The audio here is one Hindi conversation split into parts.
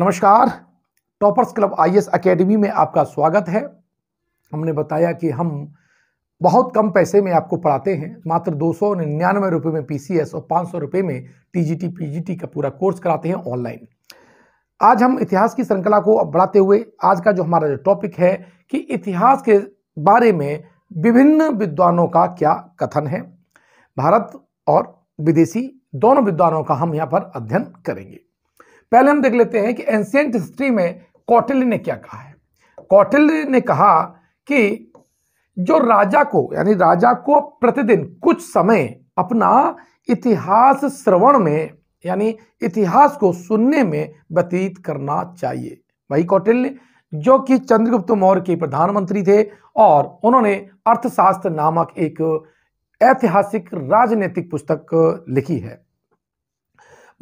नमस्कार टॉपर्स क्लब आईएएस एकेडमी में आपका स्वागत है हमने बताया कि हम बहुत कम पैसे में आपको पढ़ाते हैं मात्र दो सौ निन्यानवे रुपये में पीसीएस और पाँच सौ रुपये में टीजीटी पीजीटी का पूरा कोर्स कराते हैं ऑनलाइन आज हम इतिहास की श्रृंखला को बढ़ाते हुए आज का जो हमारा जो टॉपिक है कि इतिहास के बारे में विभिन्न विद्वानों का क्या कथन है भारत और विदेशी दोनों विद्वानों का हम यहाँ पर अध्ययन करेंगे पहले हम देख लेते हैं कि एंशियंट हिस्ट्री में कौटिल्य ने क्या कहा है कौटिल्य ने कहा कि जो राजा को यानी राजा को प्रतिदिन कुछ समय अपना इतिहास श्रवण में यानी इतिहास को सुनने में व्यतीत करना चाहिए भाई कौटिल्य जो कि चंद्रगुप्त मौर्य के प्रधानमंत्री थे और उन्होंने अर्थशास्त्र नामक एक ऐतिहासिक राजनीतिक पुस्तक लिखी है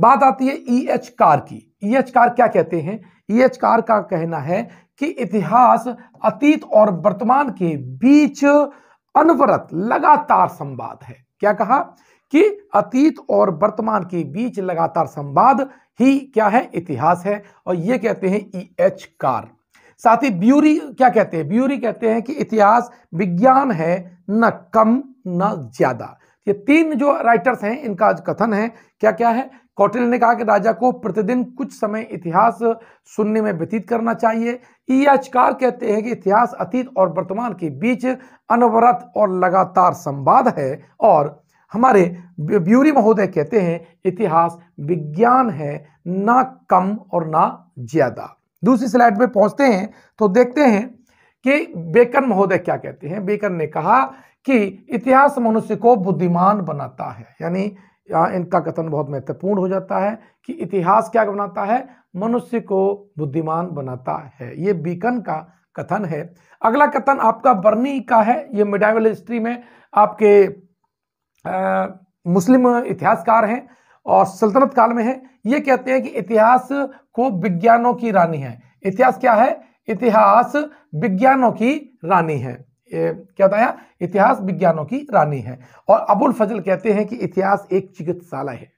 बात आती है ई एच कार की ईएचकार e क्या कहते हैं ईएचकार e का कहना है कि इतिहास अतीत और वर्तमान के बीच अनवरत लगातार संवाद है क्या कहा कि अतीत और वर्तमान के बीच लगातार संवाद ही क्या है इतिहास है और ये कहते हैं ई e एच कार साथ ही ब्यूरी क्या कहते हैं ब्यूरी कहते हैं कि इतिहास विज्ञान है न कम न ज्यादा ये तीन जो राइटर्स हैं इनका आज कथन है क्या क्या है कौटिल ने कहा कि राजा को प्रतिदिन कुछ समय इतिहास सुनने में व्यतीत करना चाहिए ई कहते हैं कि इतिहास अतीत और वर्तमान के बीच अनवरत और लगातार संवाद है और हमारे ब्यूरी महोदय कहते हैं इतिहास विज्ञान है ना कम और ना ज्यादा दूसरी स्लाइड में पहुंचते हैं तो देखते हैं कि बेकन महोदय क्या कहते हैं बेकन ने कहा कि इतिहास मनुष्य को बुद्धिमान बनाता है यानी यहाँ इनका कथन बहुत महत्वपूर्ण हो जाता है कि इतिहास क्या बनाता है मनुष्य को बुद्धिमान बनाता है ये बीकन का कथन है अगला कथन आपका बर्नी का है ये मिडावल हिस्ट्री में आपके आ, मुस्लिम इतिहासकार हैं और सल्तनत काल में है ये कहते हैं कि इतिहास को विज्ञानों की रानी है इतिहास क्या है इतिहास विज्ञानों की रानी है क्या बताया इतिहास विज्ञानों की रानी है और अबुल फजल कहते हैं कि इतिहास एक चिकित्सालय है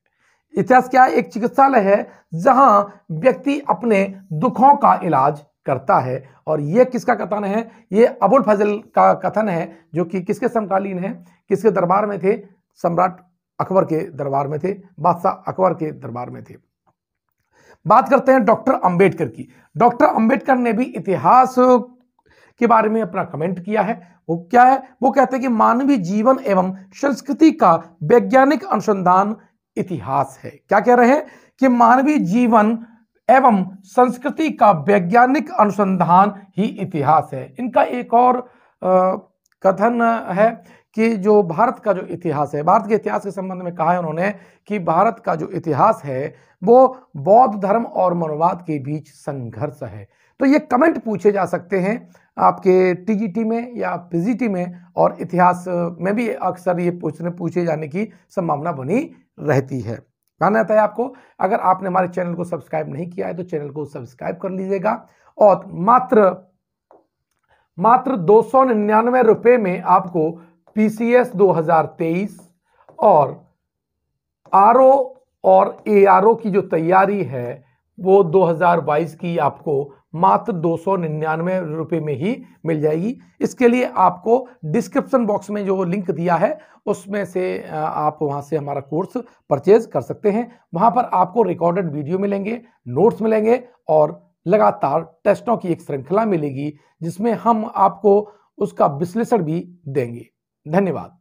इतिहास क्या है एक चिकित्सालय है जहां व्यक्ति अपने दुखों का इलाज करता है और यह किसका कथन है यह अबुल फजल का कथन है जो कि किसके समकालीन है किसके दरबार में थे सम्राट अकबर के दरबार में थे बादशाह अकबर के दरबार में थे बात करते हैं डॉक्टर अंबेडकर की डॉक्टर अंबेडकर ने भी इतिहास के बारे में अपना कमेंट किया है वो क्या है वो कहते हैं कि मानवीय जीवन एवं संस्कृति का वैज्ञानिक अनुसंधान इतिहास है क्या कह रहे हैं कि मानवीय जीवन एवं संस्कृति का वैज्ञानिक अनुसंधान ही इतिहास है इनका एक और आ, कथन है कि जो भारत का जो इतिहास है भारत के इतिहास के संबंध में कहा है उन्होंने कि भारत का जो इतिहास है वो बौद्ध धर्म और मनोवाद के बीच संघर्ष है तो ये कमेंट पूछे जा सकते हैं आपके टीजीटी में या पीजीटी में और इतिहास में भी अक्सर ये पूछने पूछे जाने की संभावना बनी रहती है ध्यान रहता है आपको अगर आपने हमारे चैनल को सब्सक्राइब नहीं किया है तो चैनल को सब्सक्राइब कर लीजिएगा और मात्र मात्र दो सौ निन्यानवे में आपको पीसीएस 2023 और आरओ और एआरओ की जो तैयारी है वो 2022 की आपको मात्र दो सौ निन्यानवे रुपये में ही मिल जाएगी इसके लिए आपको डिस्क्रिप्शन बॉक्स में जो लिंक दिया है उसमें से आप वहाँ से हमारा कोर्स परचेज कर सकते हैं वहाँ पर आपको रिकॉर्डेड वीडियो मिलेंगे नोट्स मिलेंगे और लगातार टेस्टों की एक श्रृंखला मिलेगी जिसमें हम आपको उसका विश्लेषण भी देंगे धन्यवाद